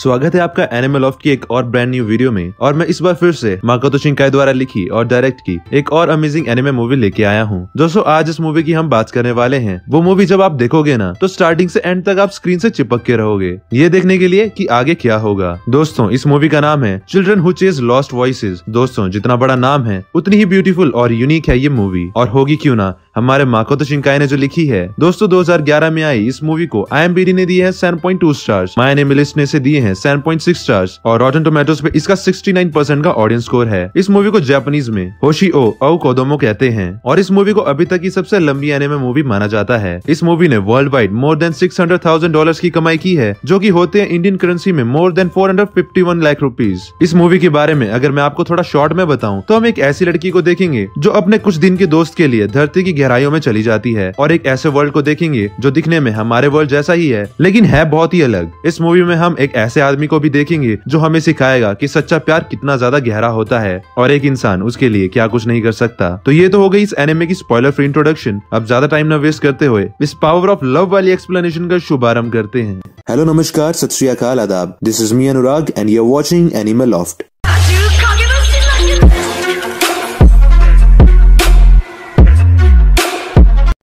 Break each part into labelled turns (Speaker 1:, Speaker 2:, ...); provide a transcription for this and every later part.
Speaker 1: स्वागत है आपका एनिमल ऑफ की एक और ब्रांड न्यू वीडियो में और मैं इस बार फिर से माकोतो शिंकाई द्वारा लिखी और डायरेक्ट की एक और अमेजिंग एनिमे मूवी लेके आया हूँ दोस्तों आज इस मूवी की हम बात करने वाले हैं वो मूवी जब आप देखोगे ना तो स्टार्टिंग से एंड तक आप स्क्रीन से चिपक के रहोगे ये देखने के लिए की आगे क्या होगा दोस्तों इस मूवी का नाम है children who chase lost voice दोस्तों जितना बड़ा नाम है उतनी ही ब्यूटीफुल और यूनिक है ये मूवी और होगी क्यूँ ना हमारे माकोतो शिंकाई ने जो लिखी है दोस्तों 2011 में आई इस मूवी को आई ने दी है seven point two stars MyAnimeList ने इसे दिए हैं सेवन पॉइंट सिक्स स्टार्स और रॉटन टोमेटोज पे इसका सिक्सटी नाइन परसेंट का ऑडियंस स्कोर है इस मूवी को जापानीज में होशी ओ औ कोदोमो कहते हैं और इस मूवी को अभी तक की सबसे लंबी में मूवी माना जाता है इस मूवी ने world wide more than six hundred thousand dollar की कमाई की है जो की होते हैं इंडियन करेंसी में more than four hundred fifty one lakh rupees इस मूवी के बारे में अगर मैं आपको थोड़ा शॉर्ट में बताऊँ तो हम एक ऐसी लड़की को देखेंगे जो अपने कुछ दिन के दोस्त के लिए धरती की गहराइयों में चली जाती है और एक ऐसे वर्ल्ड को देखेंगे जो दिखने में हमारे वर्ल्ड जैसा ही है लेकिन है बहुत ही अलग इस मूवी में हम एक ऐसे आदमी को भी देखेंगे जो हमें सिखाएगा की सच्चा प्यार कितना ज्यादा गहरा होता है और एक इंसान उसके लिए क्या कुछ नहीं कर सकता तो ये तो हो गई इस एनिमे की स्पॉयलर फ्री इंट्रोडक्शन अब ज्यादा टाइम न वेस्ट करते हुए इस पावर ऑफ लव वाली एक्सप्लेनेशन का शुभारंभ करते हैं हेलो नमस्कार सत आदाब this is me Anurag and you are watching animal loft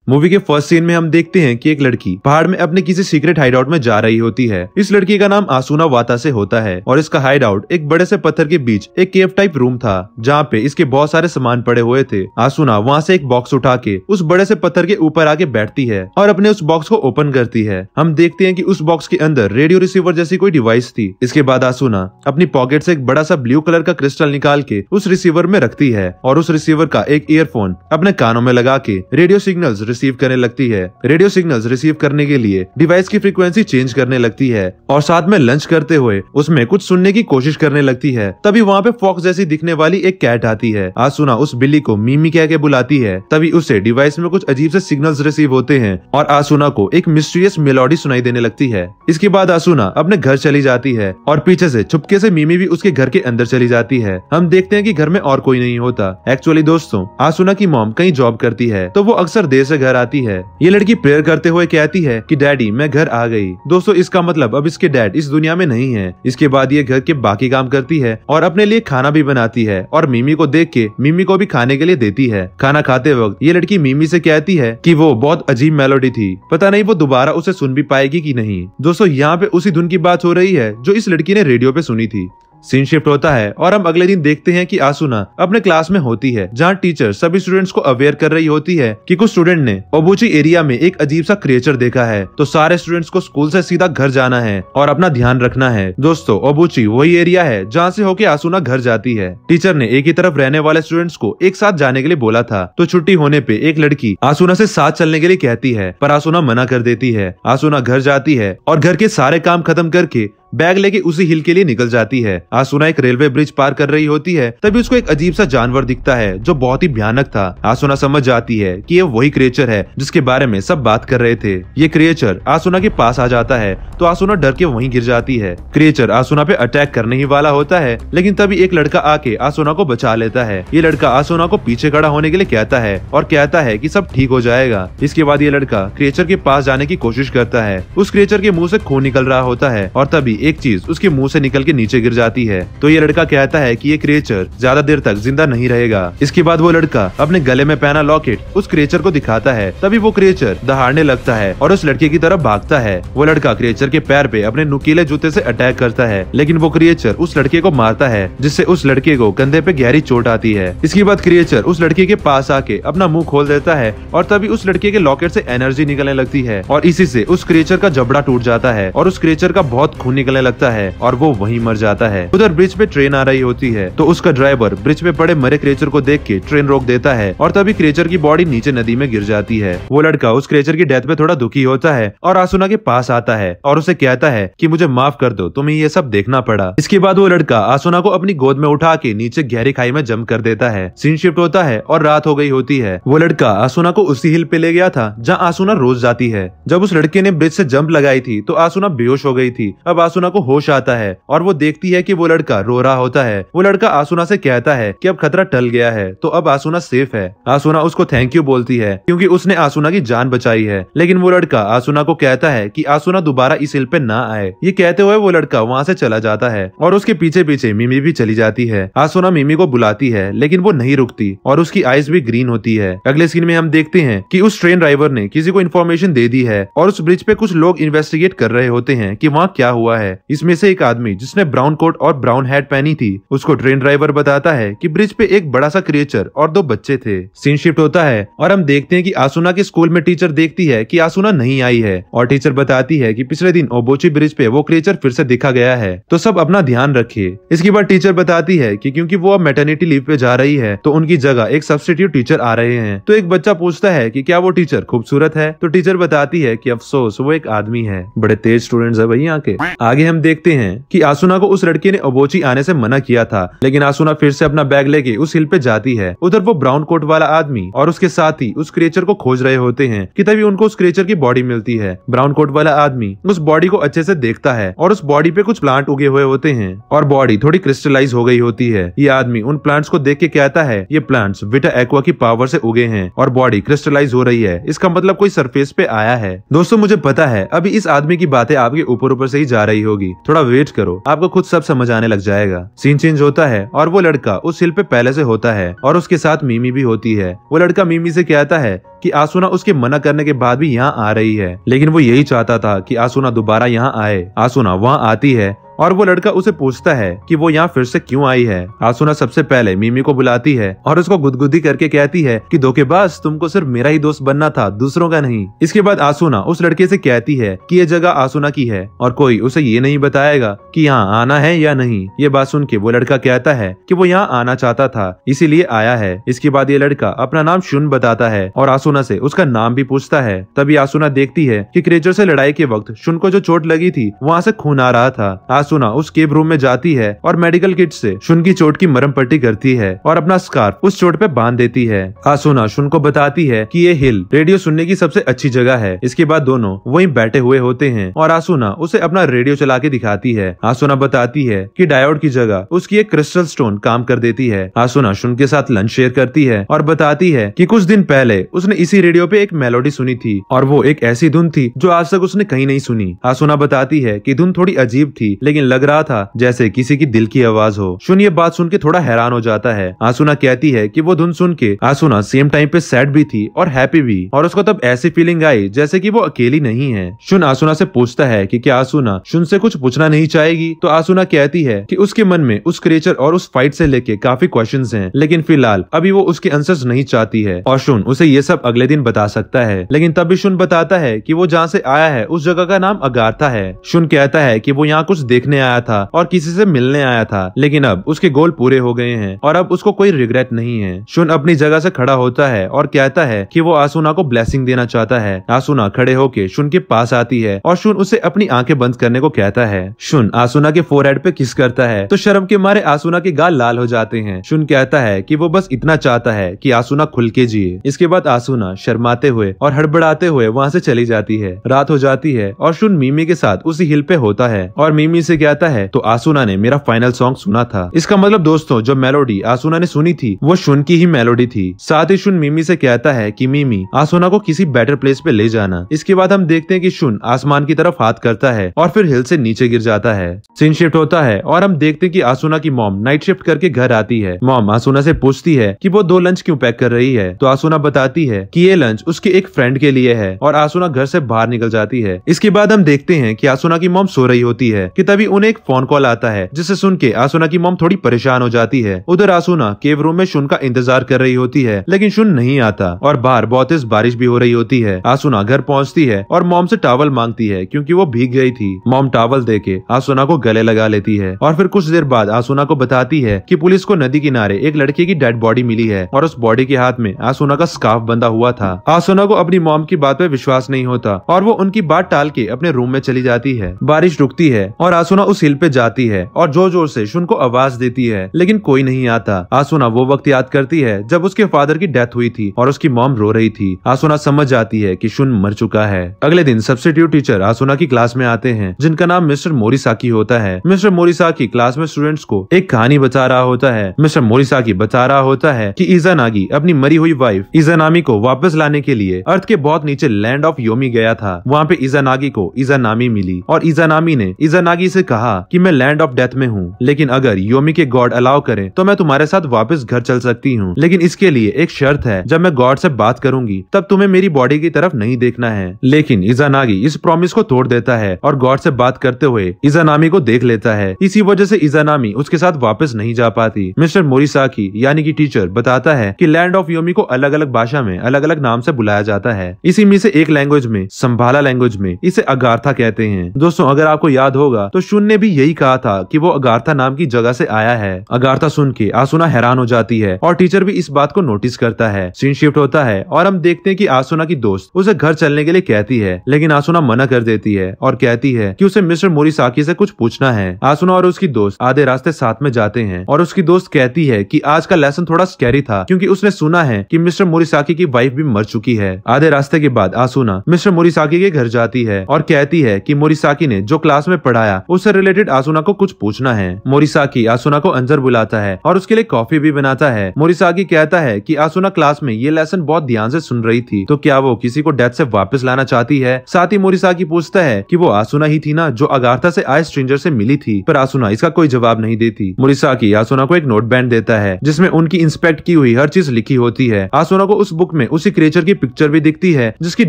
Speaker 1: movie के फर्स्ट सीन में हम देखते हैं कि एक लड़की पहाड़ में अपने किसी सीक्रेट हाइड में जा रही होती है इस लड़की का नाम आसुना वाता से होता है और इसका हाइड एक बड़े से पत्थर के बीच एक केव टाइप रूम था जहाँ पे इसके बहुत सारे सामान पड़े हुए थे आसुना वहाँ से एक बॉक्स उठा के उस बड़े से पत्थर के ऊपर आके बैठती है और अपने उस बॉक्स को ओपन करती है हम देखते हैं की उस बॉक्स के अंदर रेडियो रिसीवर जैसी कोई डिवाइस थी इसके बाद आसूना अपनी पॉकेट से एक बड़ा सा ब्लू कलर का क्रिस्टल निकाल के उस रिसीवर में रखती है और उस रिसीवर का एक ईयरफोन अपने कानों में लगा के रेडियो सिग्नल रिसीव करने लगती है रेडियो सिग्नल रिसीव करने के लिए डिवाइस की फ्रिक्वेंसी चेंज करने लगती है और साथ में लंच करते हुए उसमें कुछ सुनने की कोशिश करने लगती है तभी वहाँ पे फॉक्स जैसी दिखने वाली एक कैट आती है आज सुना उस बिल्ली को मीमी कह के बुलाती है तभी उसे डिवाइस में कुछ अजीब से सिग्नल्स रिसीव होते हैं और आसुना को एक मिस्ट्रियस मेलोडी सुनाई देने लगती है इसके बाद आसुना अपने घर चली जाती है और पीछे से छुपके से मीमी भी उसके घर के अंदर चली जाती है हम देखते हैं कि घर में और कोई नहीं होता एक्चुअली दोस्तों आसुना की मॉम कहीं जॉब करती है तो वो अक्सर देर से घर आती है ये लड़की प्रेयर करते हुए कहती है की डैडी मैं घर आ गई दोस्तों इसका मतलब अब इसके डैड इस दुनिया में नहीं है इसके बाद ये घर के बाकी काम करती है और अपने लिए खाना भी बनाती है और मिमी को देख के मिमी को भी खाने के लिए देती है खाना खाते वक्त ये लड़की मिमी से कहती है कि वो बहुत अजीब मेलोडी थी पता नहीं वो दोबारा उसे सुन भी पाएगी कि नहीं दोस्तों यहाँ पे उसी धुन की बात हो रही है जो इस लड़की ने रेडियो पे सुनी थी सीन शिफ्ट होता है और हम अगले दिन देखते हैं कि आसुना अपने क्लास में होती है जहाँ टीचर सभी स्टूडेंट्स को अवेयर कर रही होती है कि कुछ स्टूडेंट ने ओबुची एरिया में एक अजीब सा क्रिएचर देखा है तो सारे स्टूडेंट्स को स्कूल से सीधा घर जाना है और अपना ध्यान रखना है दोस्तों ओबूची वही एरिया है जहाँ से होके आसुना घर जाती है टीचर ने एक ही तरफ रहने वाले स्टूडेंट्स को एक साथ जाने के लिए बोला था तो छुट्टी होने पे एक लड़की आसुना ऐसी साथ चलने के लिए कहती है पर आसुना मना कर देती है आसुना घर जाती है और घर के सारे काम खत्म करके बैग लेके उसी हिल के लिए निकल जाती है आसुना एक रेलवे ब्रिज पार कर रही होती है तभी उसको एक अजीब सा जानवर दिखता है जो बहुत ही भयानक था आसुना समझ जाती है की ये वही क्रिएचर है जिसके बारे में सब बात कर रहे थे ये क्रिएचर आसुना के पास आ जाता है तो आसुना डर के वही गिर जाती है क्रिएचर आसुना पे अटैक करने ही वाला होता है लेकिन तभी एक लड़का आके आसुना को बचा लेता है ये लड़का आसुना को पीछे खड़ा होने के लिए कहता है और कहता है कि सब ठीक हो जाएगा इसके बाद ये लड़का क्रिएचर के पास जाने की कोशिश करता है उस क्रिएचर के मुंह से खून निकल रहा होता है और तभी एक चीज उसके मुंह से निकल के नीचे गिर जाती है तो ये लड़का कहता है कि ये क्रिएचर ज्यादा देर तक जिंदा नहीं रहेगा इसके बाद वो लड़का अपने गले में पहना लॉकेट उस क्रिएचर को दिखाता है तभी वो क्रिएचर दहाड़ने लगता है और उस लड़के की तरफ भागता है वो लड़का क्रिएचर के पैर पे अपने नुकीले जूते ऐसी अटैक करता है लेकिन वो क्रिएचर उस लड़के को मारता है जिससे उस लड़के को कंधे पे गहरी चोट आती है इसके बाद क्रिएचर उस लड़के के पास आके अपना मुंह खोल देता है और तभी उस लड़के के लॉकेट से एनर्जी निकलने लगती है और इसी से उस क्रिएचर का जबड़ा टूट जाता है और उस क्रिएचर का बहुत खून निकलने लगता है और वो वही मर जाता है उधर ब्रिज पे ट्रेन आ रही होती है तो उसका ड्राइवर ब्रिज पे पड़े मरे क्रेचर को देख के ट्रेन रोक देता है और तभी क्रेचर की बॉडी नीचे नदी में गिर जाती है वो लड़का उस क्रेचर की डेथ पे थोड़ा दुखी होता है और आसुना के पास आता है और उसे कहता है की मुझे माफ कर दो तुम्हें ये सब देखना पड़ा इसके बाद वो लड़का आसुना को अपनी गोद में उठा के नीचे गहरी खाई में जम कर देता है सीन शिफ्ट होता है और रात हो गई होती है वो लड़का आसुना को उसी हिल पे ले गया था जहाँ आसुना रोज जाती है जब उस लड़के ने ब्रिज से जंप लगाई थी तो आसुना बेहोश हो गई थी अब आसुना आसुना को होश आता है और वो देखती है की वो लड़का रो रहा होता है वो लड़का आसुना से कहता है की अब खतरा टल गया है तो अब आसुना सेफ है आसुना उसको थैंक यू बोलती है क्यूँकी उसने आसुना की जान बचाई है लेकिन वो लड़का आसुना को कहता है की आसुना दोबारा इस हिल पे ना आए ये कहते हुए वो लड़का वहाँ से चला जाता है और उसके पीछे पीछे मिमी भी चली जाती है आसुना मिमी को बुलाती है लेकिन वो नहीं रुकती और उसकी आईज भी ग्रीन होती है अगले सीन में हम देखते हैं की उस ट्रेन ड्राइवर ने किसी को इन्फॉर्मेशन दे दी है और उस ब्रिज पे कुछ लोग इन्वेस्टिगेट कर रहे होते हैं की वहाँ क्या हुआ है है इसमें से एक आदमी जिसने ब्राउन कोट और ब्राउन हैट पहनी थी उसको ट्रेन ड्राइवर बताता है कि ब्रिज पे एक बड़ा सा क्रिएचर और दो बच्चे थे सीन शिफ्ट होता है और हम देखते हैं कि आसुना के स्कूल में टीचर देखती है कि आसुना नहीं आई है और टीचर बताती है कि पिछले दिन ओबोची ब्रिज पे वो क्रिएचर फिर से देखा गया है तो सब अपना ध्यान रखे इसके बाद टीचर बताती है की क्यूँकी वो अब मेटर्निटी लीव पे जा रही है तो उनकी जगह एक सब्सिट्यूट टीचर आ रहे हैं तो एक बच्चा पूछता है की क्या वो टीचर खूबसूरत है तो टीचर बताती है की अफसोस वो एक आदमी है बड़े तेज स्टूडेंट्स है भैया के आगे हम देखते हैं कि आसुना को उस लड़के ने अबोची आने से मना किया था लेकिन आसुना फिर से अपना बैग लेके उस हिल पे जाती है उधर वो ब्राउन कोट वाला आदमी और उसके साथ ही उस क्रिएचर को खोज रहे होते हैं कि तभी उनको उस क्रिएचर की बॉडी मिलती है ब्राउन कोट वाला आदमी उस बॉडी को अच्छे से देखता है और उस बॉडी पे कुछ प्लांट उगे हुए होते हैं और बॉडी थोड़ी क्रिस्टलाइज हो गई होती है ये आदमी उन प्लांट्स को देख के कहता है ये प्लांट्स विटा एक्वा की पावर से उगे हैं और बॉडी क्रिस्टलाइज हो रही है इसका मतलब कोई सरफेस पे आया है दोस्तों मुझे पता है अभी इस आदमी की बातें आपके ऊपर ऊपर से ही जा रही होगी थोड़ा वेट करो आपको खुद सब समझ आने लग जाएगा सीन चेंज होता है और वो लड़का उस हिल पे पहले से होता है और उसके साथ मीमी भी होती है वो लड़का मीमी से कहता है कि आसुना उसके मना करने के बाद भी यहाँ आ रही है लेकिन वो यही चाहता था कि आसुना दोबारा यहाँ आए आसुना वहाँ आती है और वो लड़का उसे पूछता है कि वो यहाँ फिर से क्यों आई है आसुना सबसे पहले मिमी को बुलाती है और उसको गुदगुदी करके कहती है कि धोखेबाज तुमको सिर्फ मेरा ही दोस्त बनना था दूसरों का नहीं इसके बाद आसुना उस लड़के से कहती है कि ये जगह आसुना की है और कोई उसे ये नहीं बताएगा कि यहाँ आना है या नहीं ये बात सुन के वो लड़का कहता है की वो यहाँ आना चाहता था इसीलिए आया है इसके बाद ये लड़का अपना नाम शुन बताता है और आसुना से उसका नाम भी पूछता है तभी आसुना देखती है की क्रेजर से लड़ाई के वक्त शुन को जो चोट लगी थी वहाँ से खून आ रहा था सुना उस केब रूम में जाती है और मेडिकल किट से शुन की चोट की मरम पट्टी करती है और अपना स्कार्फ उस चोट पे बांध देती है आसुना हाँ, शुन को बताती है कि ये हिल रेडियो सुनने की सबसे अच्छी जगह है इसके बाद दोनों वहीं बैठे हुए होते हैं और आसुना हाँ, उसे अपना रेडियो चला के दिखाती है आसुना हाँ, बताती है की डायोड की जगह उसकी एक क्रिस्टल स्टोन काम कर देती है आसुना शुन के साथ लंच शेयर करती है और बताती है की कुछ दिन पहले उसने इसी रेडियो पे एक मेलोडी सुनी थी और वो एक ऐसी धुन थी जो आज तक उसने कहीं नहीं सुनी आसुना बताती है की धुन थोड़ी अजीब थी लेकिन लेकिन लग रहा था जैसे किसी की दिल की आवाज हो सुन ये बात सुन के थोड़ा हैरान हो जाता है आसुना कहती है कि वो धुन सुन के आसुना सेम टाइम पे सैड भी थी और हैप्पी भी और उसको तब ऐसी फीलिंग आई जैसे की वो अकेली नहीं है सुन आसुना से पूछता है की क्या आसुना सुन से कुछ पूछना नहीं चाहेगी तो आसुना कहती है की उसके मन में उस क्रिएचर और उस फाइट से लेके काफी क्वेश्चन है लेकिन फिलहाल अभी वो उसके आंसर नहीं चाहती है और सुन उसे ये सब अगले दिन बता सकता है लेकिन तब भी सुन बताता है की वो जहाँ से आया है उस जगह का नाम अगारता है सुन कहता है की वो यहाँ कुछ देख देखने आया था और किसी से मिलने आया था लेकिन अब उसके गोल पूरे हो गए हैं और अब उसको कोई रिग्रेट नहीं है शुन अपनी जगह से खड़ा होता है और कहता है कि वो आसुना को ब्लेसिंग देना चाहता है आसुना खड़े होके शुन के पास आती है और शुन उसे अपनी आंखें बंद करने को कहता है शुन आसुना के फोर पे किस करता है तो शर्म के मारे आसुना के गाल लाल हो जाते हैं शुन कहता है की वो बस इतना चाहता है की आसुना खुल के जिए इसके बाद आसुना शर्माते हुए और हड़बड़ाते हुए वहाँ ऐसी चली जाती है रात हो जाती है और शुन मीमी के साथ उसी हिल पे होता है और मीमी से से गया था है तो आसुना ने मेरा फाइनल सॉन्ग सुना था इसका मतलब दोस्तों जो मेलोडी आसुना ने सुनी थी वो शुन की ही मेलोडी थी साथ ही शुन मिमी से कहता है कि मिमी आसुना को किसी बेटर प्लेस पे ले जाना इसके बाद हम देखते हैं कि शुन आसमान की तरफ हाथ करता है और फिर हिल से नीचे गिर जाता है सीन शिफ्ट होता है और हम देखते की आसूना आसुना की मॉम नाइट शिफ्ट करके घर आती है मॉम आसुना ऐसी पूछती है की वो दो लंच क्यूँ पैक कर रही है तो आसुना बताती है कि ये लंच उसके एक फ्रेंड के लिए है और आसुना घर से बाहर निकल जाती है इसके बाद हम देखते हैं कि आसुना की मॉम सो रही होती है कि तभी तभी उन्हें एक फोन कॉल आता है जिसे सुन के आसुना की मोम थोड़ी परेशान हो जाती है उधर आसुना केव रूम में शुन का इंतजार कर रही होती है लेकिन शुन नहीं आता और बाहर बहुत तेज बारिश भी हो रही होती है आसुना घर पहुँचती है और मोम से टावल मांगती है क्योंकि वो भीग गई थी मोम टावल दे के आसुना को गले लगा लेती है और फिर कुछ देर बाद आसुना को बताती है की पुलिस को नदी किनारे एक लड़के की डेड बॉडी मिली है और उस बॉडी के हाथ में आसुना का स्काफ बंधा हुआ था आसुना को अपनी मोम की बात पर विश्वास नहीं होता और वो उनकी बात टाल के अपने रूम में चली जाती है बारिश रुकती है और आसुना आसुना उस हिल पे जाती है और जोर जोर से शुन को आवाज देती है लेकिन कोई नहीं आता आसुना वो वक्त याद करती है जब उसके फादर की डेथ हुई थी और उसकी मॉम रो रही थी आसुना समझ जाती है की शुन मर चुका है अगले दिन सब्सिट्यूट टीचर आसुना की क्लास में आते हैं जिनका नाम मिस्टर मोरिसाकी होता है मिस्टर मोरिसाकी क्लास में स्टूडेंट्स को एक कहानी बता रहा होता है मिस्टर मोरिसाकी बता रहा होता है की ईजा नागी अपनी मरी हुई वाइफ ईजा नामी को वापस लाने के लिए अर्थ के बहुत नीचे लैंड ऑफ योमी गया था वहाँ पे ईजा नागी को ईजा नामी मिली और ईजा ने ईजा से कहा कि मैं लैंड ऑफ डेथ में हूँ लेकिन अगर योमी के गॉड अलाउ करें तो मैं तुम्हारे साथ वापस घर चल सकती हूँ लेकिन इसके लिए एक शर्त है जब मैं गॉड से बात करूंगी तब तुम्हें मेरी बॉडी की तरफ नहीं देखना है लेकिन इजानागी इस प्रॉमिस को तोड़ देता है और गॉड से बात करते हुए इजानामी को देख लेता है इसी वजह से इजानामी उसके साथ वापस नहीं जा पाती मिस्टर मोरिसाकी यानी कि टीचर बताता है कि लैंड ऑफ योमी को अलग अलग भाषा में अलग अलग नाम से बुलाया जाता है इसी में से एक लैंग्वेज में संभाला लैंग्वेज में इसे अगार्था कहते हैं दोस्तों अगर आपको याद होगा तो शुन ने भी यही कहा था कि वो अगारथा नाम की जगह से आया है अगारथा सुन के आसुना हैरान हो जाती है और टीचर भी इस बात को नोटिस करता है सीन शिफ्ट होता है और हम देखते हैं कि आसुना की दोस्त उसे घर चलने के लिए कहती है लेकिन आसुना मना कर देती है और कहती है कि उसे मिस्टर मोरिसाकी से कुछ पूछना है आसुना और उसकी दोस्त आधे रास्ते साथ में जाते हैं और उसकी दोस्त कहती है कि आज का लेसन थोड़ा स्कैरी था क्योंकि उसने सुना है कि मिस्टर मोरिसाकी की वाइफ भी मर चुकी है आधे रास्ते के बाद आसुना मिस्टर मोरिसाकी के घर जाती है और कहती है कि मोरिसाकी ने जो क्लास में पढ़ाया उससे रिलेटेड आसुना को कुछ पूछना है मोरिसाकी आसुना को अंजर बुलाता है और उसके लिए कॉफी भी बनाता है मोरिसाकी कहता है की आसुना क्लास में ये लेसन बहुत ध्यान ऐसी सुन रही थी तो क्या वो किसी को डेथ ऐसी वापस लाना चाहती है साथ ही मोरिसाकी पूछता है की वो आसुना ही थी ना जो अगारता ऐसी आए स्ट्रेंजर ऐसी मिली थी पर आसुना इसका कोई जवाब नहीं देती मोरिसाकी आसुना को एक नोट बैंड देता है जिसमें उनकी इंस्पेक्ट की हुई हर चीज लिखी होती है आसुना को उस बुक में उसी क्रिएचर की पिक्चर भी दिखती है जिसकी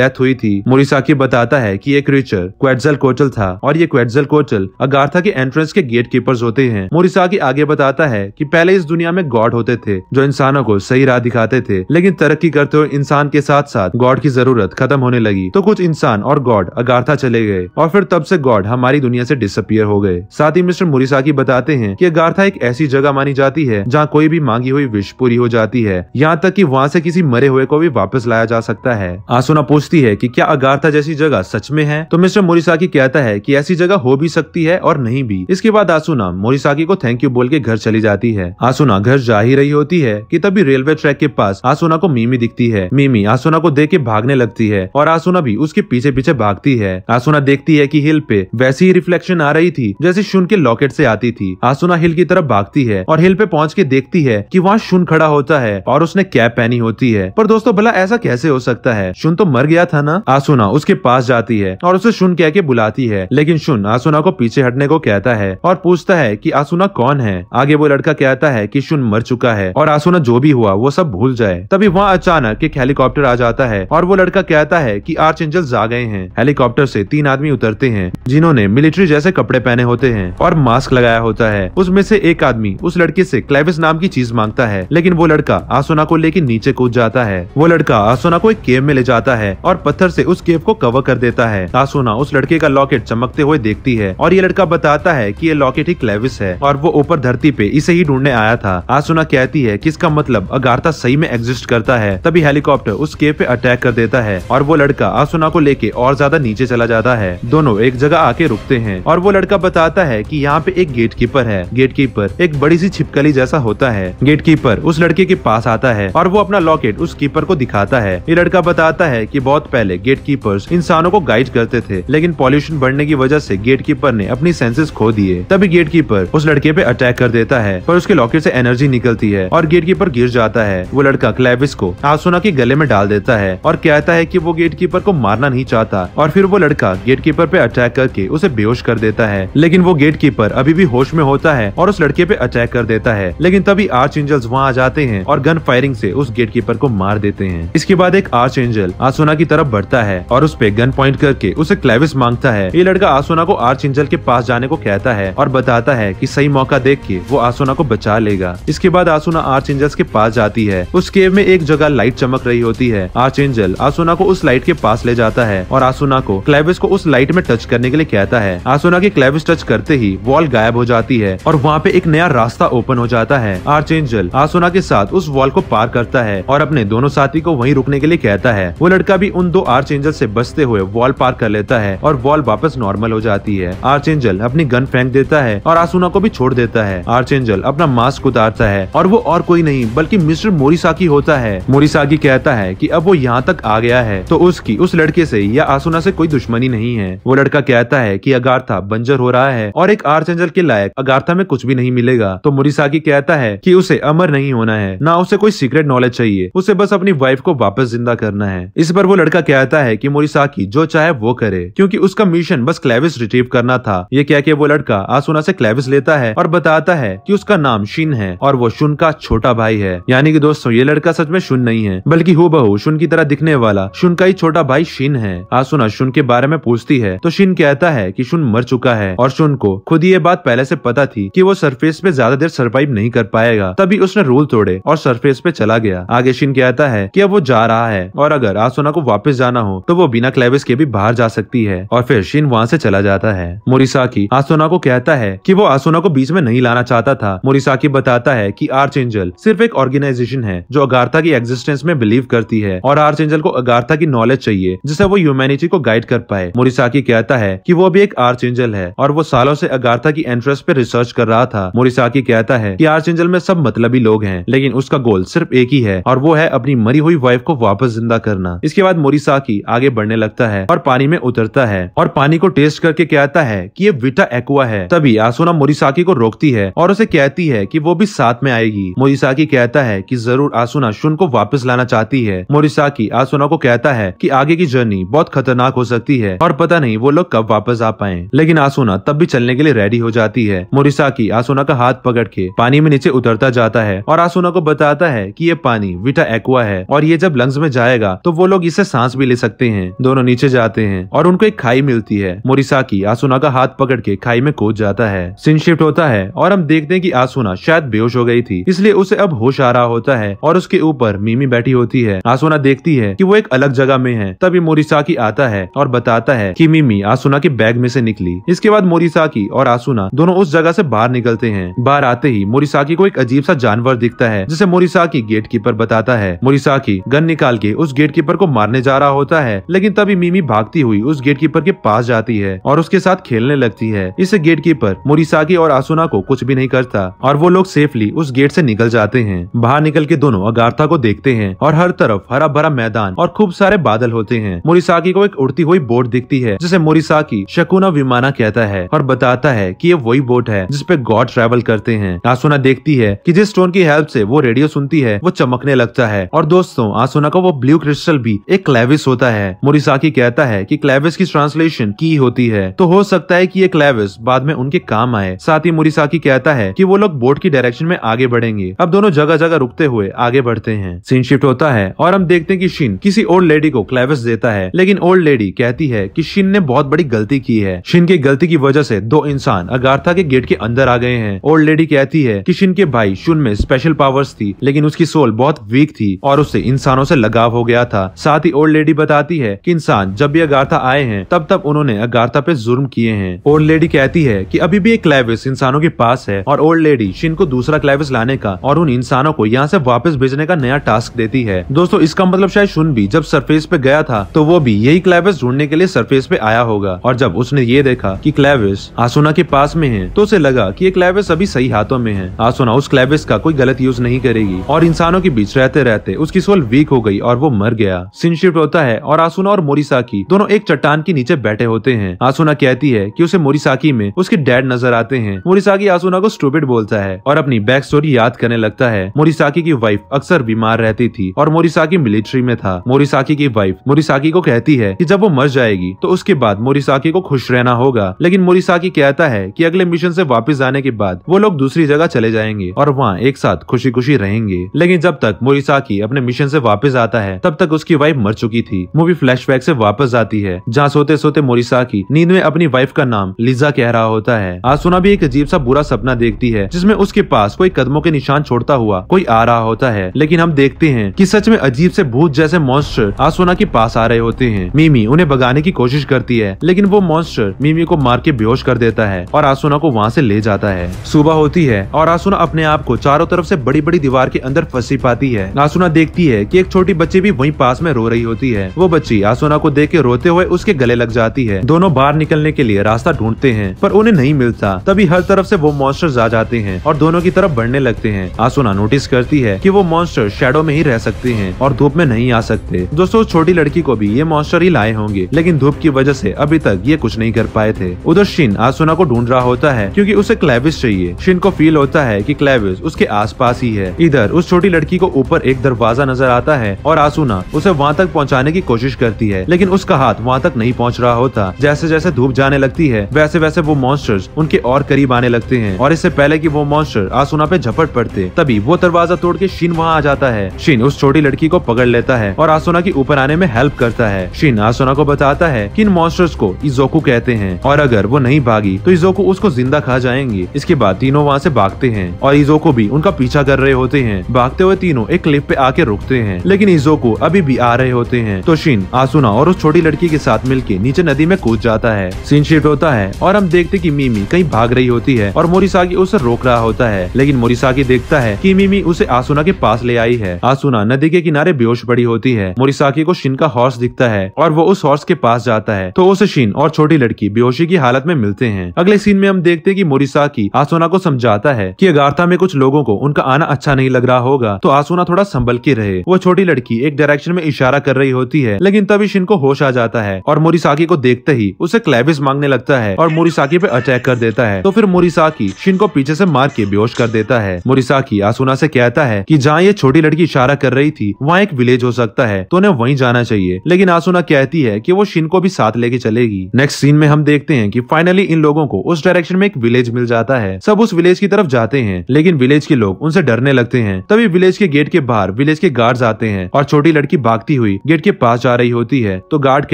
Speaker 1: डेथ हुई थी मोरिसाकी बताता है कि ये क्रिएचर क्वेटल कोचल था और ये क्वेटल कोचल अगार्था के एंट्रेंस के गेट कीपर्स होते हैं की आगे बताता है कि पहले इस दुनिया में गॉड होते थे जो इंसानों को सही राह दिखाते थे लेकिन तरक्की करते हुए इंसान के साथ साथ गॉड की जरूरत खत्म होने लगी तो कुछ इंसान और गॉड अगार्था चले गए और फिर तब से गॉड हमारी दुनिया से डिसअपियर हो गए साथ ही मिस्टर मुरिसाकी बताते हैं की अगार्था एक ऐसी जगह मानी जाती है जहाँ कोई भी मांगी हुई विश पूरी हो जाती है यहाँ तक की वहाँ ऐसी किसी मरे हुए को भी वापस लाया जा सकता है आसुना पूछती है की क्या अगार्था जैसी जगह सच में है तो मिस्टर मुरिसाकी कहता है की ऐसी जगह हो भी सकती सकती है और नहीं भी इसके बाद आसुना मोरिसाकी को थैंक यू बोल के घर चली जाती है आसुना घर जा ही रही होती है कि तभी रेलवे ट्रैक के पास आसुना को मीमी दिखती है मीमी आसुना को देख के भागने लगती है और आसुना भी उसके पीछे पीछे भागती है आसुना देखती है की हिल पे वैसी ही रिफ्लेक्शन आ रही थी जैसे शुन के लॉकेट से आती थी आसुना हिल की तरफ भागती है और हिल पे पहुंच के देखती है कि वहाँ शुन खड़ा होता है और उसने कैप पहनी होती है पर दोस्तों भला ऐसा कैसे हो सकता है शुन तो मर गया था ना आसुना उसके पास जाती है और उसे शुन कह के बुलाती है लेकिन शुन आसुना को पीछे हटने को कहता है और पूछता है कि आसुना कौन है आगे वो लड़का कहता है कि शुन मर चुका है और आसुना जो भी हुआ वो सब भूल जाए तभी वहाँ अचानक एक हेलीकॉप्टर आ जाता है और वो लड़का कहता है की आर्च एंजल जा गए हैं हेलीकॉप्टर ऐसी तीन आदमी उतरते हैं जिन्होंने मिलिट्री जैसे कपड़े पहने होते हैं और मास्क लगाया होता है उसमें से एक आदमी उस लड़के से क्लेविस नाम की चीज मांगता है लेकिन वो लड़का आसोना को लेकर नीचे कूद जाता है वो लड़का आसोना को एक केव में ले जाता है और पत्थर से उस केव को कवर कर देता है आसोना उस लड़के का लॉकेट चमकते हुए देखती है और ये लड़का बताता है कि ये लॉकेट ही क्लेविस है और वो ऊपर धरती पे इसे ही ढूंढने आया था आसुना कहती है कि इसका मतलब अगारता सही में एग्जिस्ट करता है तभी हेलीकॉप्टर उस केव पे अटैक कर देता है और वो लड़का आसुना को लेके और ज्यादा नीचे चला जाता है दोनों एक जगह आके रुकते हैं और वो लड़का बताता है की यहाँ पे एक गेट कीपर है गेट कीपर एक बड़ी सी छिपकली जैसा होता है गेट कीपर उस लड़के के पास आता है और वो अपना लॉकेट उस कीपर को दिखाता है ये लड़का बताता है की बहुत पहले गेट कीपर इंसानों को गाइड करते थे लेकिन पॉल्यूशन बढ़ने की वजह से गेट कीपर ने अपनी सेंसेस खो दिए तभी गेट कीपर उस लड़के पे अटैक कर देता है पर उसके लॉकेट से एनर्जी निकलती है और गेट कीपर गिर जाता है वो लड़का क्लेविस को आसुना के गले में डाल देता है और कहता है की वो गेट कीपर को मारना नहीं चाहता और फिर वो लड़का गेट कीपर पे अटैक करके उसे बेहोश कर देता है लेकिन वो गेट कीपर अभी भी होश में होता है और उस लड़के पे अटैक कर देता है लेकिन तभी आर्च एंजल्स वहाँ आ जाते हैं और गन फायरिंग से उस गेट कीपर को मार देते हैं इसके बाद एक आर्च एंजल आसोना की तरफ बढ़ता है और उस पे गन पॉइंट करके उसे क्लेविस मांगता है ये लड़का आसोना को आर्च एंजल के पास जाने को कहता है और बताता है कि सही मौका देख के वो आसुना को बचा लेगा इसके बाद आसुना आर्च एंजल्स के पास जाती है उस केव में एक जगह लाइट चमक रही होती है आर्च एंजल आसुना को उस लाइट के पास ले जाता है और आसुना को क्लेविस को उस लाइट में टच करने के लिए कहता है आसुना की क्लेविस टच करते ही वॉल गायब हो जाती है और वहाँ पे एक नया रास्ता ओपन हो जाता है आर्च एंजल आसुना के साथ उस वॉल को पार करता है और अपने दोनों साथी को वहीं रुकने के लिए कहता है वो लड़का भी उन दो आर्च एंजल से बचते हुए वॉल पार कर लेता है और वॉल वापस नॉर्मल हो जाती है आर्चेंजल अपनी गन फेंक देता है और आसुना को भी छोड़ देता है आर्चेंजल अपना मास्क उतारता है और वो और कोई नहीं बल्कि मिस्टर मोरिसाकी होता है मोरिसाकी कहता है कि अब वो यहाँ तक आ गया है तो उसकी उस लड़के से या आसुना से कोई दुश्मनी नहीं है वो लड़का कहता है कि अगारथा बंजर हो रहा है और एक आर्चेंजल के लायक अगारथा में कुछ भी नहीं मिलेगा तो मोरिसाकी कहता है कि उसे अमर नहीं होना है ना उसे कोई सीक्रेट नॉलेज चाहिए उसे बस अपनी वाइफ को वापस जिंदा करना है इस पर वो लड़का कहता है कि मोरिसाकी जो चाहे वो करे क्योंकि उसका मिशन बस क्लेविस रिट्रीव करना था था ये क्या के वो लड़का आसुना से क्लेविस लेता है और बताता है कि उसका नाम शिन है और वो शुन का छोटा भाई है यानी कि दोस्तों ये लड़का सच में शुन नहीं है बल्कि हु बहु शुन की तरह दिखने वाला शुन का ही छोटा भाई शिन है आसुना शुन के बारे में पूछती है तो शिन कहता है की शुन मर चुका है और शुन को खुद ये बात पहले ऐसी पता थी की वो सरफेस पे ज्यादा देर सरवाइव नहीं कर पाएगा तभी उसने रूल तोड़े और सरफेस पे चला गया आगे शिन कहता है की अब वो जा रहा है और अगर आसुना को वापस जाना हो तो वो बिना क्लेविस के भी बाहर जा सकती है और फिर शिन वहाँ से चला जाता है मोरिसाकी आसोना को कहता है कि वो आसोना को बीच में नहीं लाना चाहता था मोरिसाकी बताता है कि आर्च एंजल सिर्फ एक ऑर्गेनाइजेशन है जो अगारता की एग्जिस्टेंस में बिलीव करती है और आर्च एंजल को अगारता की नॉलेज चाहिए जिससे वो ह्यूमैनिटी को गाइड कर पाए मोरिसाकी कहता है की वो अभी एक आर्च एंजल है और वो सालों ऐसी अगारता की एंट्रेंस पे रिसर्च कर रहा था मोरिसाकी कहता है की आर्च एंजल में सब मतलबी लोग हैं लेकिन उसका गोल सिर्फ एक ही है और वो है अपनी मरी हुई वाइफ को वापस जिंदा करना इसके बाद मोरिसाकी आगे बढ़ने लगता है और पानी में उतरता है और पानी को टेस्ट करके कहता है कि ये विटा एक्वा है तभी आसुना मोरिसाकी को रोकती है और उसे कहती है कि वो भी साथ में आएगी मोरिसाकी कहता है कि जरूर आसुना शुन को वापस लाना चाहती है मोरिसाकी आसुना को कहता है कि आगे की जर्नी बहुत खतरनाक हो सकती है और पता नहीं वो लोग कब वापस आ पाए लेकिन आसुना तब भी चलने के लिए रेडी हो जाती है मोरिसाकी आसुना का हाथ पकड़ के पानी में नीचे उतरता जाता है और आसुना को बताता है की ये पानी विटा एक्वा है और ये जब लंग्स में जाएगा तो वो लोग इसे सांस भी ले सकते हैं दोनों नीचे जाते हैं और उनको एक खाई मिलती है मोरिसाकी आसुना का हाथ पकड़ के खाई में कूद जाता है सिंह शिफ्ट होता है और हम देखते हैं कि आसुना शायद बेहोश हो गई थी इसलिए उसे अब होश आ रहा होता है और उसके ऊपर मीमी बैठी होती है आसुना देखती है कि वो एक अलग जगह में है तभी मोरिसाकी आता है और बताता है कि मिमी आसुना के बैग में से निकली इसके बाद मोरिसाकी और आसुना दोनों उस जगह से बाहर निकलते हैं बाहर आते ही मोरिसाकी को एक अजीब सा जानवर दिखता है जिसे मोरिसाकी गेट कीपर बताता है मोरिसाकी गन निकाल के उस गेट कीपर को मारने जा रहा होता है लेकिन तभी मिमी भागती हुई उस गेट कीपर के पास जाती है और उसके साथ खेलने जलने लगती है इस गेट कीपर मोरिसागे और आसुना को कुछ भी नहीं करता और वो लोग सेफली उस गेट से निकल जाते हैं बाहर निकल के दोनों अगार्था को देखते हैं और हर तरफ हरा भरा मैदान और खूब सारे बादल होते हैं मोरिसाकी को एक उड़ती हुई बोट दिखती है जिसे मोरिसाकी शकुना विमाना कहता है और बताता है की ये वही बोट है जिसपे गॉड ट्रेवल करते हैं आसुना देखती है की जिस स्टोन की हेल्प ऐसी वो रेडियो सुनती है वो चमकने लगता है और दोस्तों आसुना का वो ब्लू क्रिस्टल भी एक क्लेविस होता है मोरिसाकी कहता है की क्लेविस की ट्रांसलेशन की होती है तो हो सकता है है कि ये क्लेविस बाद में उनके काम आए साथ ही मुरीसाकी कहता है कि वो लोग बोट की डायरेक्शन में आगे बढ़ेंगे अब दोनों जगह जगह रुकते हुए आगे बढ़ते हैं सीन शिफ्ट होता है और हम देखते हैं कि शिन किसी ओल्ड लेडी को क्लेविस देता है लेकिन ओल्ड लेडी कहती है कि शिन ने बहुत बड़ी गलती की है शिन की गलती की वजह से दो इंसान अगार्था के गेट के अंदर आ गए हैं ओल्ड लेडी कहती है कि शिन के भाई शुन में स्पेशल पावर्स थी लेकिन उसकी सोल बहुत वीक थी और उससे इंसानों से लगाव हो गया था साथ ही ओल्ड लेडी बताती है कि इंसान जब भी अगार्था आए हैं तब तब उन्होंने अगार्था पे जुर्म किए हैं हैं ओल्ड लेडी कहती है कि अभी भी एक क्लेविस इंसानों के पास है और ओल्ड लेडी शिन को दूसरा क्लेविस लाने का और उन इंसानों को यहाँ से वापस भेजने का नया टास्क देती है दोस्तों इसका मतलब शायद शुन भी जब सरफेस पे गया था तो वो भी यही क्लेविस ढूंढने के लिए सरफेस पे आया होगा और जब उसने ये देखा की क्लेविस आसुना के पास में है तो उसे लगा की ये क्लेविस अभी सही हाथों में है आसुना उस क्लेविस का कोई गलत यूज नहीं करेगी और इंसानों के बीच रहते रहते उसकी सोल वीक हो गई और वो मर गया सिंह शिफ्ट होता है और आसुना और मोरिसा की दोनों एक चट्टान के नीचे बैठे होते हैं आसुना कहती है कि उसे मोरिसाकी में उसके डैड नजर आते हैं मोरिसाकी आसुना को स्टूपिड बोलता है और अपनी बैक स्टोरी याद करने लगता है मोरिसाकी की वाइफ अक्सर बीमार रहती थी और मोरिसाकी मिलिट्री में था मोरिसाकी की वाइफ मोरिसाकी को कहती है की जब वो मर जाएगी तो उसके बाद मोरिसाकी को खुश रहना होगा लेकिन मोरिसाकी कहता है की अगले मिशन ऐसी वापिस आने के बाद वो लोग दूसरी जगह चले जाएंगे और वहाँ एक साथ खुशी खुशी रहेंगे लेकिन जब तक मोरिसाकी अपने मिशन ऐसी वापिस आता है तब तक उसकी वाइफ मर चुकी थी मूवी फ्लैश से वापस आती है जहाँ सोते सोते मोरिसाकी नींद में अपनी वाइफ उसका नाम लिजा कह रहा होता है आसुना भी एक अजीब सा बुरा सपना देखती है जिसमे उसके पास कोई कदमों के निशान छोड़ता हुआ कोई आ रहा होता है लेकिन हम देखते हैं की सच में अजीब से भूत जैसे मॉन्स्टर आसुना के पास आ रहे होते हैं मीमी उन्हें भगाने की कोशिश करती है लेकिन वो मॉन्स्टर मीमी को मार के बेहोश कर देता है और आसुना को वहाँ से ले जाता है सुबह होती है और आसुना अपने आप को चारों तरफ से बड़ी बड़ी दीवार के अंदर फंसी पाती है आसुना देखती है कि एक छोटी बच्ची भी वहीं पास में रो रही होती है वो बच्ची आसुना को देख के रोते हुए उसके गले लग जाती है दोनों बाहर निकलने के लिए रास्ता ढूंढते हैं पर उन्हें नहीं मिलता तभी हर तरफ से वो मॉन्स्टर आ जाते हैं और दोनों की तरफ बढ़ने लगते हैं आसुना नोटिस करती है कि वो मॉन्स्टर शेडो में ही रह सकते हैं और धूप में नहीं आ सकते दोस्तों छोटी लड़की को भी ये मॉन्स्टर ही लाए होंगे लेकिन धूप की वजह से अभी तक ये कुछ नहीं कर पाए थे उधर शिन आसुना को ढूंढ रहा होता है क्योंकि उसे क्लेविस चाहिए शिन को फील होता है की क्लेविस उसके पास ही है इधर उस छोटी लड़की को ऊपर एक दरवाजा नजर आता है और आसुना उसे वहाँ तक पहुँचाने की कोशिश करती है लेकिन उसका हाथ वहाँ तक नहीं पहुँच रहा होता जैसे जैसे धूप जाने लगती लगती है वैसे वैसे वो मॉन्स्टर्स उनके और करीब आने लगते हैं और इससे पहले की वो मॉन्स्टर आसुना पे झपट पड़ते तभी वो दरवाजा तोड़ के शीन वहाँ आ जाता है शीन उस छोटी लड़की को पकड़ लेता है और आसुना की ऊपर आने में हेल्प करता है शीन आसुना को बताता है की इन मॉन्स्टर्स को इजोकू कहते हैं और अगर वो नहीं भागी तो इजोकू उसको जिंदा खा जाएंगी इसके बाद तीनों वहाँ ऐसी भागते हैं और इजोकू भी उनका पीछा कर रहे होते हैं भागते हुए तीनों एक क्लिप पे आके रुकते हैं लेकिन इजोकू अभी भी आ रहे होते हैं तो शीन आसुना और उस छोटी लड़की के साथ मिलके नीचे नदी में कूद जाता है सीन शिफ्ट होता है और हम देखते कि मीमी कहीं भाग रही होती है और मोरिसाकी उसे रोक रहा होता है लेकिन मोरिसाकी देखता है कि मीमी उसे आसुना के पास ले आई है आसुना नदी के किनारे बेहोश पड़ी होती है मोरिसाकी को शिन का हॉर्स दिखता है और वो उस हॉर्स के पास जाता है तो उसे शिन और छोटी लड़की बेहोशी की हालत में मिलते हैं अगले सीन में हम देखते की मोरिसाकी आसुना को समझाता है की अगारता में कुछ लोगों को उनका आना अच्छा नहीं लग रहा होगा तो आसुना थोड़ा संभल के रहे वो छोटी लड़की एक डायरेक्शन में इशारा कर रही होती है लेकिन तभी शिन को होश आ जाता है और मोरिसाकी को देखते ही उसे क्लेविस मांगने लगा लगता है और मोरिसाकी पे अटैक कर देता है तो फिर मोरिसाकी शिन को पीछे से मार के बेहोश कर देता है मोरिसाकी आसुना से कहता है कि जहाँ ये छोटी लड़की इशारा कर रही थी वहाँ एक विलेज हो सकता है तो उन्हें वही जाना चाहिए लेकिन आसुना कहती है की वो शिन को भी साथ लेके चलेगी नेक्स्ट सीन में हम देखते हैं की फाइनली इन लोगों को उस डायरेक्शन में एक विलेज मिल जाता है सब उस विलेज की तरफ जाते हैं लेकिन विलेज के लोग उनसे डरने लगते हैं तभी विलेज के गेट के बाहर विलेज के गार्ड आते हैं और छोटी लड़की भागती हुई गेट के पास जा रही होती है तो गार्ड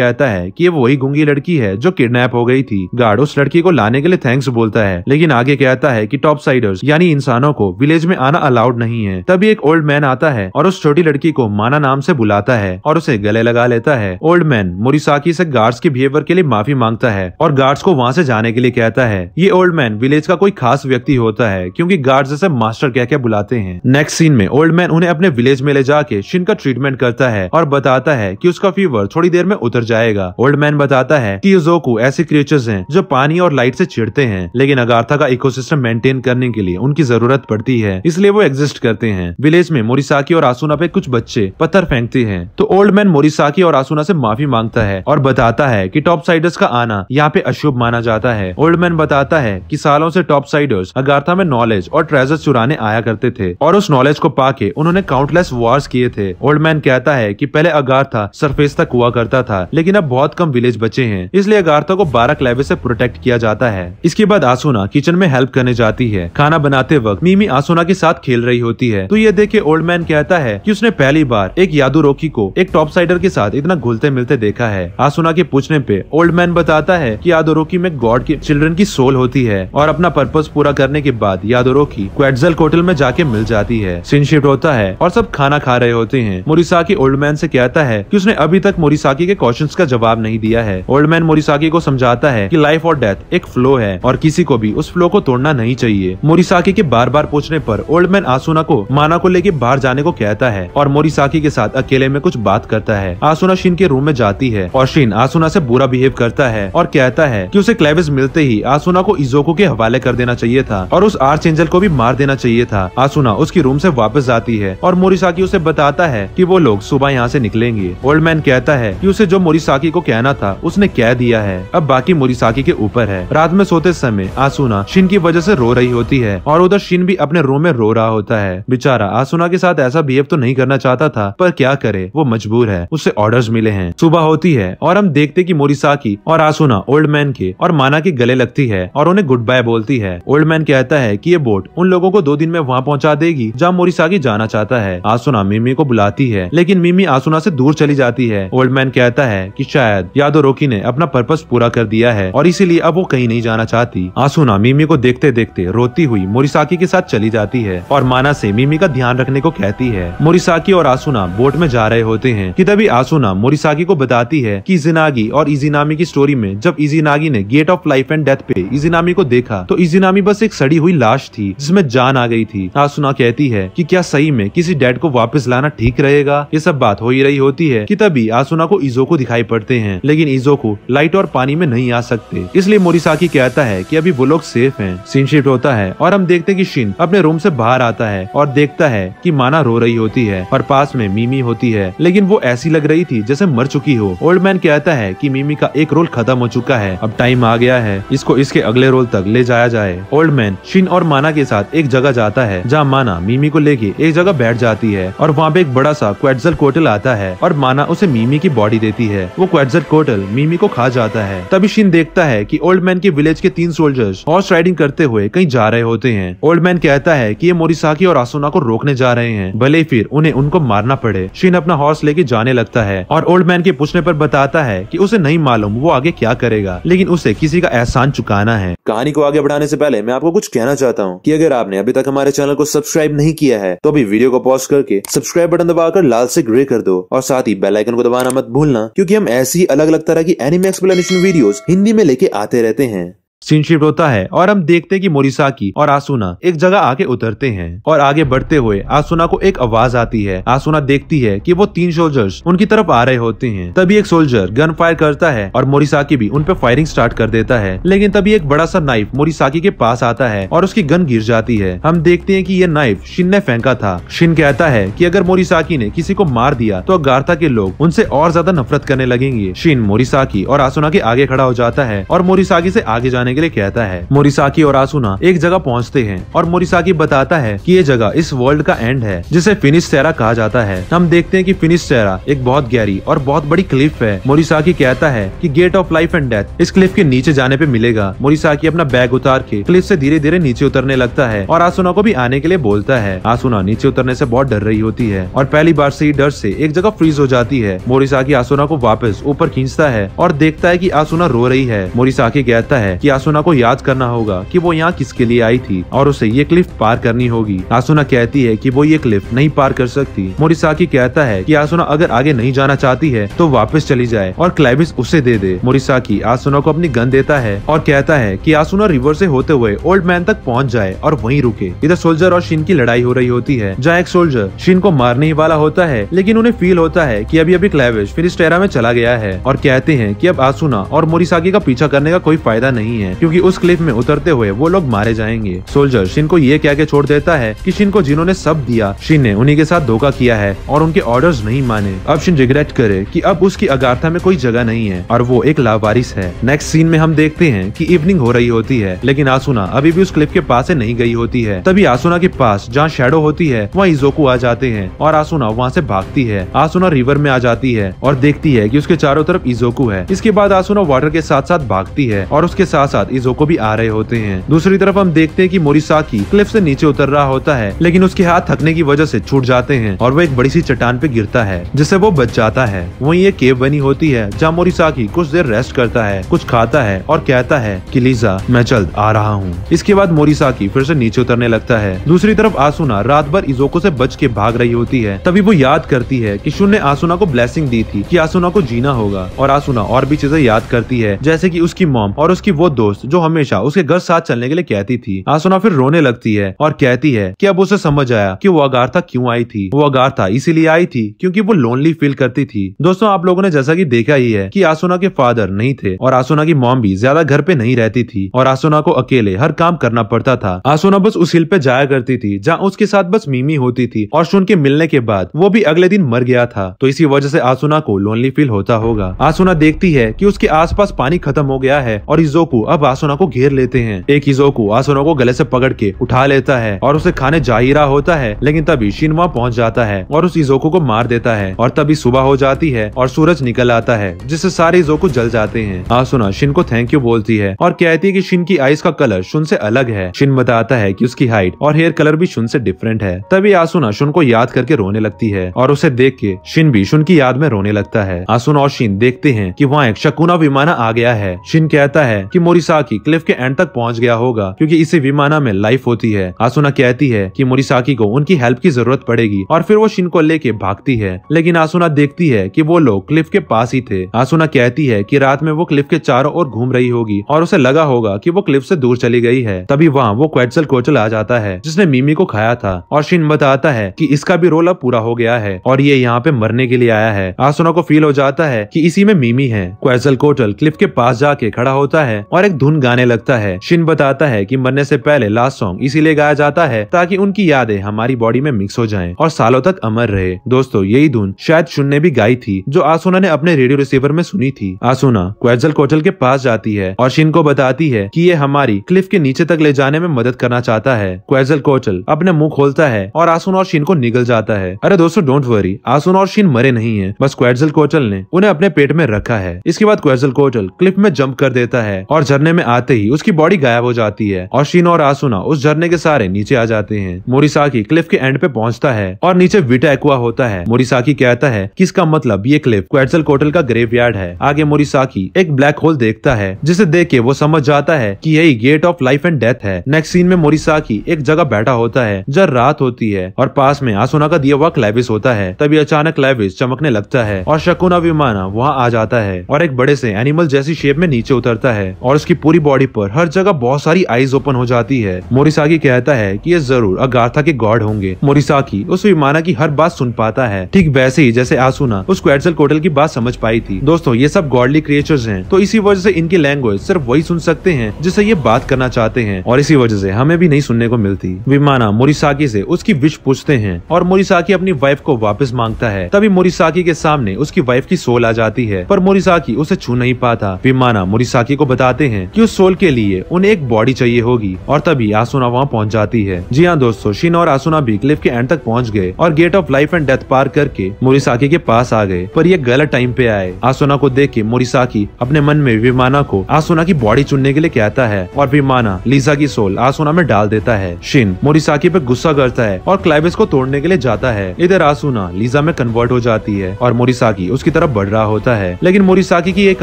Speaker 1: कहता है की ये वही गुंगी लड़की है जो किडनेप हो गई थी थी गार्ड उस लड़की को लाने के लिए थैंक्स बोलता है लेकिन आगे कहता है की टॉप साइडर्स यानी इंसानों को विलेज में आना अलाउड नहीं है तभी एक ओल्ड मैन आता है और उस छोटी लड़की को माना नाम से बुलाता है और उसे गले लगा लेता है ओल्ड मैन मोरिसाकी से गार्ड्स के बिहेवियर के लिए माफी मांगता है और गार्ड्स को वहाँ से जाने के लिए कहता है ये ओल्ड मैन विलेज का कोई खास व्यक्ति होता है क्यूँकी गार्ड जैसे मास्टर कह के बुलाते हैं नेक्स्ट सीन में ओल्ड मैन उन्हें अपने विलेज में ले जाके शिन का ट्रीटमेंट करता है और बताता है की उसका फीवर थोड़ी देर में उतर जाएगा ओल्ड मैन बताता है की जोकू ऐसे क्रिएचर्स क्रिएचर्स हैं जो पानी और लाइट से चिड़ते हैं लेकिन अगार्था का इकोसिस्टम मेंटेन करने के लिए उनकी जरूरत पड़ती है इसलिए वो एग्जिस्ट करते हैं विलेज में मोरिसाकी और आसुना पे कुछ बच्चे पत्थर फेंकते हैं तो ओल्ड मैन मोरिसाकी और आसुना से माफी मांगता है और बताता है की टॉप साइडर्स का आना यहाँ पे अशुभ माना जाता है ओल्ड मैन बताता है की सालों से टॉप साइडर्स अगार्था में नॉलेज और ट्रेजर चुराने आया करते थे और उस नॉलेज को पाके उन्होंने काउंटलेस वार्स किए थे ओल्ड मैन कहता है की पहले अगार्था सरफेस तक हुआ करता था लेकिन अब बहुत कम विलेज बचे हैं इसलिए अगार्था को बारह ड्राइवर से प्रोटेक्ट किया जाता है इसके बाद आसोना किचन में हेल्प करने जाती है खाना बनाते वक्त मीमी आसोना के साथ खेल रही होती है तो ये देखे ओल्ड मैन कहता है की उसने पहली बार एक यादू रोकी को एक टॉप साइडर के साथ इतना घुलते मिलते देखा है आसोना के पूछने पे ओल्ड मैन बताता है की यादोरोकी में गॉड के चिल्ड्रन की सोल होती है और अपना पर्पज पूरा करने के बाद यादोरोकी क्वेटल होटल में जाके मिल जाती है सिंशिफ्ट होता है और सब खाना खा रहे होते हैं मोरिसाकी ओल्ड मैन से कहता है कि उसने अभी तक मोरिसाकी के क्वेश्चंस का जवाब नहीं दिया है ओल्ड मैन मोरिसाकी को समझाता है है कि लाइफ और डेथ एक फ्लो है और किसी को भी उस फ्लो को तोड़ना नहीं चाहिए मोरिसाकी के बार बार पूछने पर ओल्ड मैन आसुना को माना को लेके बाहर जाने को कहता है और मोरिसाकी के साथ अकेले में कुछ बात करता है आसुना शिन के रूम में जाती है और शिन आसुना से बुरा बिहेव करता है और कहता है कि उसे क्लेविस मिलते ही आसुना को इजोको के हवाले कर देना चाहिए था और उस आर्च एंजल को भी मार देना चाहिए था आसुना उसकी रूम से वापस जाती है और मोरिसाकी उसे बताता है कि वो लोग सुबह यहाँ से निकलेंगे ओल्ड मैन कहता है कि उसे जो मोरिसाकी को कहना था उसने कह दिया है अब बाकी मोरिसाकी के ऊपर है रात में सोते समय आसुना शिन की वजह से रो रही होती है और उधर शिन भी अपने रूम में रो रहा होता है बेचारा आसुना के साथ ऐसा बिहेव तो नहीं करना चाहता था पर क्या करे वो मजबूर है उससे ऑर्डर्स मिले हैं सुबह होती है और हम देखते कि मोरिसाकी और आसुना ओल्ड मैन के और माना के गले लगती है और उन्हें गुड बाय बोलती है ओल्ड मैन कहता है कि ये बोट उन लोगों को दो दिन में वहाँ पहुँचा देगी जहाँ मोरिसाकी जाना चाहता है आसुना मिमी को बुलाती है लेकिन मिमी आसुना से दूर चली जाती है ओल्ड मैन कहता है कि शायद यादव रोकी ने अपना पर्पज पूरा कर दिया है और इसीलिए अब वो कहीं नहीं जाना चाहती आसुना मिमी को देखते देखते रोती हुई मोरिसाकी के साथ चली जाती है और माना से मिमी का ध्यान रखने को कहती है मोरिसाकी और आसुना बोट में जा रहे होते हैं कि तभी आसुना मोरिसाकी को बताती है कि इजिनागी और इजिनामी की स्टोरी में जब इजिनागी ने gate of life and death पे इजिनामी को देखा तो इजिनामी बस एक सड़ी हुई लाश थी जिसमे जान आ गई थी आसुना कहती है की क्या सही में किसी डेड को वापस लाना ठीक रहेगा ये सब बात हो ही रही होती है कि तभी आसुना को इजो को दिखाई पड़ते हैं लेकिन इजो को लाइट और पानी में नहीं आ सकते इसलिए मोरिसाकी कहता है कि अभी वो लोग सेफ हैं सीन शिफ्ट होता है और हम देखते हैं कि शिन अपने रूम से बाहर आता है और देखता है कि माना रो रही होती है और पास में मीमी होती है लेकिन वो ऐसी लग रही थी जैसे मर चुकी हो ओल्ड मैन कहता है कि मीमी का एक रोल खत्म हो चुका है अब टाइम आ गया है इसको इसके अगले रोल तक ले जाया जाए ओल्ड मैन शिन और माना के साथ एक जगह जाता है जहाँ माना मीमी को लेके एक जगह बैठ जाती है और वहाँ पे एक बड़ा सा क्वेटजल कोटल आता है और माना उसे मीमी की बॉडी देती है वो क्वेटजल कोटल मीमी को खा जाता है तभी शिन देखता है कि ओल्ड मैन के विलेज के तीन सोल्जर्स हॉर्स राइडिंग करते हुए कहीं जा रहे होते हैं ओल्ड मैन कहता है कि ये मोरिसाकी और आसोना को रोकने जा रहे हैं भले फिर उन्हें उनको मारना पड़े शीन अपना हॉर्स लेके जाने लगता है और ओल्ड मैन के पूछने पर बताता है कि उसे नहीं मालूम वो आगे क्या करेगा लेकिन उसे किसी का एहसान चुकाना है कहानी को आगे बढ़ाने ऐसी पहले मैं आपको कुछ कहना चाहता हूँ की अगर आपने अभी तक हमारे चैनल को सब्सक्राइब नहीं किया है तो अभी वीडियो को पॉज करके सब्सक्राइब बटन दबाकर लाल ऐसी ग्रे कर दो और साथ ही बेलाइकन को दबाना मत भूलना क्यूँकी हम ऐसी अलग अलग तरह की anime explanation video Hindi Hindi में लेके आते रहते हैं सीन शिफ्ट होता है और हम देखते हैं कि मोरिसाकी और आसुना एक जगह आके उतरते हैं और आगे बढ़ते हुए आसुना को एक आवाज आती है आसुना देखती है कि वो तीन सोल्जर्स उनकी तरफ आ रहे होते हैं तभी एक सोल्जर गन फायर करता है और मोरिसाकी भी उन पर फायरिंग स्टार्ट कर देता है लेकिन तभी एक बड़ा सा नाइफ मोरिसाकी के पास आता है और उसकी गन गिर जाती है हम देखते हैं की ये नाइफ शिन ने फेंका था शिन कहता है की अगर मोरिसाकी ने किसी को मार दिया तो गार्था के लोग उनसे और ज्यादा नफरत करने लगेंगे शिन मोरिसाकी और आसुना के आगे खड़ा हो जाता है और मोरिसाकी से आगे जाने के लिए कहता है मोरिसाकी और आसुना एक जगह पहुँचते हैं और मोरिसाकी बताता है की ये जगह इस वर्ल्ड का एंड है जिसे फिनिश सेरा कहा जाता है हम देखते हैं की फिनिश सेरा एक बहुत गहरी और बहुत बड़ी क्लिफ है मोरिसाकी कहता है की gate of life and death इस क्लिफ के नीचे जाने पे मिलेगा मोरिसाकी अपना बैग उतार के क्लिफ से धीरे धीरे नीचे उतरने लगता है और आसुना को भी आने के लिए बोलता है आसुना नीचे उतरने से बहुत डर रही होती है और पहली बार से ही डर से एक जगह फ्रीज हो जाती है मोरिसाकी आसुना को वापस ऊपर खींचता है और देखता है कि आसुना रो रही है मोरिसाकी कहता है कि आसुना आसुना को याद करना होगा कि वो यहाँ किसके लिए आई थी और उसे ये क्लिफ पार करनी होगी आसुना कहती है कि वो ये क्लिफ नहीं पार कर सकती मोरिसाकी कहता है कि आसुना अगर आगे नहीं जाना चाहती है तो वापस चली जाए और क्लाइबिस उसे दे दे मोरिसाकी आसुना को अपनी गन देता है और कहता है की आसुना रिवर से होते हुए ओल्ड मैन तक पहुँच जाए और वही रुके इधर सोल्जर और शिन की लड़ाई हो रही होती है जहाँ एक सोल्जर शिन को मारने ही वाला होता है लेकिन उन्हें फील होता है की अभी अभी क्लाइबिस फिर में चला गया है और कहते हैं की अब आसुना और मोरिसाकी का पीछा करने का कोई फायदा नहीं है है क्योंकि उस क्लिफ में उतरते हुए वो लोग मारे जाएंगे सोल्जर शिन को ये क्या के छोड़ देता है कि शिन को जिन्होंने सब दिया शिन ने उन्हीं के साथ धोखा किया है और उनके ऑर्डर्स नहीं माने अब शिन रिग्रेट करे कि अब उसकी अगार्था में कोई जगह नहीं है और वो एक लावारिस है नेक्स्ट सीन में हम देखते हैं कि इवनिंग हो रही होती है लेकिन आसुना अभी भी उस क्लिप के पास से नहीं गई होती है तभी आसुना के पास जहाँ शेडो होती है वहाँ इजोको आ जाते हैं और आसुना वहाँ से भागती है आसुना रिवर में आ जाती है और देखती है की उसके चारों तरफ इजोकू है इसके बाद आसुना वाटर के साथ साथ भागती है और उसके साथ साथ इजोको भी आ रहे होते हैं दूसरी तरफ हम देखते हैं कि मोरिसाकी क्लिफ से नीचे उतर रहा होता है लेकिन उसके हाथ थकने की वजह से छूट जाते हैं और वो एक बड़ी सी चट्टान पे गिरता है जिससे वो बच जाता है वही एक केव बनी होती है जहाँ मोरिसाकी कुछ देर रेस्ट करता है कुछ खाता है और कहता है की लीजा मैं जल्द आ रहा हूँ इसके बाद मोरिसाकी फिर से नीचे उतरने लगता है दूसरी तरफ आसुना रात भर इजोको ऐसी बच के भाग रही होती है तभी वो याद करती है की शून्य ने आसुना को ब्लेसिंग दी थी की आसुना को जीना होगा और आसुना और भी चीजें याद करती है जैसे कि उसकी मॉम और उसकी वो दो दोस्त जो हमेशा उसके घर साथ चलने के लिए कहती थी आसुना हाँ, फिर रोने लगती है और कहती है कि अब उसे समझ आया कि वो अगारथा क्यों आई थी वो अगारथा इसीलिए आई थी क्योंकि वो लोनली फील करती थी दोस्तों आप लोगों ने जैसा कि देखा ही है कि आसुना के फादर नहीं थे और आसुना की मॉम भी ज्यादा घर पे नहीं रहती थी और आसुना को अकेले हर काम करना पड़ता था आसुना बस उस हिल पे जाया करती थी जहाँ उसके साथ बस मीमी होती थी और सुन के मिलने के बाद वो भी अगले दिन मर गया था तो इसी वजह से आसुना को लोनली फील होता होगा आसुना देखती है कि उसके आसपास पानी खत्म हो गया है और इजोकू अब आसुना को घेर लेते हैं एक को आसुना को गले से पकड़ के उठा लेता है और उसे खाने जा ही रहा होता है लेकिन तभी शीन वहाँ पहुँच जाता है और उस ईजोको को मार देता है और तभी सुबह हो जाती है और सूरज निकल आता है जिससे सारे ईजोको जल जाते हैं आसुना शिन को थैंक यू बोलती है और कहती है की शिन की आईज का कलर शुन से अलग है शिन बताता है की उसकी हाइट और हेयर कलर भी शुन से डिफरेंट है तभी आसुना शुन को याद करके रोने लगती है और उसे देख के शिन भी शुन की याद में रोने लगता है आसुना और शिन देखते हैं की वहाँ एक शकुना विमाना आ गया है शिन कहता है की मोरी मुरिसाकी क्लिफ के एंड तक पहुंच गया होगा क्योंकि इसे विमाना में लाइफ होती है आसुना कहती है कि मुरिसाकी को उनकी हेल्प की जरूरत पड़ेगी और फिर वो शिन को लेके भागती है लेकिन आसुना देखती है कि वो लोग क्लिफ के पास ही थे आसुना कहती है कि रात में वो क्लिफ के चारों ओर घूम रही होगी और उसे लगा होगा कि वो क्लिफ से दूर चली गई है तभी वहाँ वो क्वेटल कोचल आ जाता है जिसने मिमी को खाया था और शिन बताता है कि इसका भी रोल अब पूरा हो गया है और ये यहाँ पे मरने के लिए आया है आसुना को फील हो जाता है कि इसी में मिमी है क्वेटल कोटल क्लिफ के पास जाके खड़ा होता है और एक एक धुन गाने लगता है शिन बताता है कि मरने से पहले लास्ट सॉन्ग इसीलिए गाया जाता है ताकि उनकी यादें हमारी बॉडी में मिक्स हो जाएं और सालों तक अमर रहे दोस्तों यही धुन शायद शुन ने भी गाई थी जो आसुना ने अपने रेडियो रिसीवर में सुनी थी आसुना क्वेजल कोटल के पास जाती है और शिन को बताती है की ये हमारी क्लिफ के नीचे तक ले जाने में मदद करना चाहता है क्वेजल कोचल अपने मुँह खोलता है और आसुना और शिन को निगल जाता है अरे दोस्तों डोंट वरी आसुना और शिन मरे नहीं है बस क्वेजल कोटल ने उन्हें अपने पेट में रखा है इसके बाद क्वेजल कोटल क्लिफ में जम्प कर देता है और झरने झरने में आते ही उसकी बॉडी गायब हो जाती है और शीन और आसुना उस झरने के सारे नीचे आ जाते हैं मोरिसाकी क्लिफ के एंड पे पहुंचता है और नीचे विटा एक्वा होता है मोरिसाकी कहता है कि इसका मतलब ये क्लिफ क्वेटल कोटल का ग्रेव यार्ड है आगे मोरिसाकी एक ब्लैक होल देखता है जिसे देख के वो समझ जाता है की यही gate of life and death है नेक्स्ट सीन में मोरिसाकी एक जगह बैठा होता है जब रात होती है और पास में आसुना का दिया हुआ क्लेविस होता है तभी अचानक क्लेविस चमकने लगता है और शकुना विमाना वहाँ आ जाता है और एक बड़े से एनिमल जैसी शेप में नीचे उतरता है और उसकी उसकी पूरी बॉडी पर हर जगह बहुत सारी आईज ओपन हो जाती है मोरिसाकी कहता है कि ये जरूर अगार्था के गॉड होंगे मोरिसाकी उस विमाना की हर बात सुन पाता है ठीक वैसे ही जैसे आसुना उस क्वेटल कोटल की बात समझ पाई थी दोस्तों ये सब गॉडली क्रिएचर्स है तो इसी वजह से इनकी लैंग्वेज सिर्फ वही सुन सकते हैं जिसे ये बात करना चाहते हैं और इसी वजह से हमें भी नहीं सुनने को मिलती विमाना मोरिसाकी ऐसी उसकी विश पूछते हैं और मोरिसाकी अपनी वाइफ को वापस मांगता है तभी मोरिसाकी के सामने उसकी वाइफ की सोल आ जाती है पर मोरिसाकी उसे छू नहीं पाता विमाना मोरिसाकी को बताते हैं हैं कि उस सोल के लिए उन्हें एक बॉडी चाहिए होगी और तभी आसुना वहाँ पहुँच जाती है जी हाँ दोस्तों शिन और आसुना भी क्लिफ के एंड तक पहुँच गए और gate of life and death पार करके मोरिसाकी के पास आ गए पर ये गलत टाइम पे आए आसुना को देख के मोरिसाकी अपने मन में विमाना को आसुना की बॉडी चुनने के लिए कहता है और विमाना लीजा की सोल आसुना में डाल देता है शिन मोरिसाकी पे गुस्सा करता है और क्लाइबिस को तोड़ने के लिए जाता है इधर आसुना लीजा में कन्वर्ट हो जाती है और मोरिसाकी उसकी तरफ बढ़ रहा होता है लेकिन मोरिसाकी की एक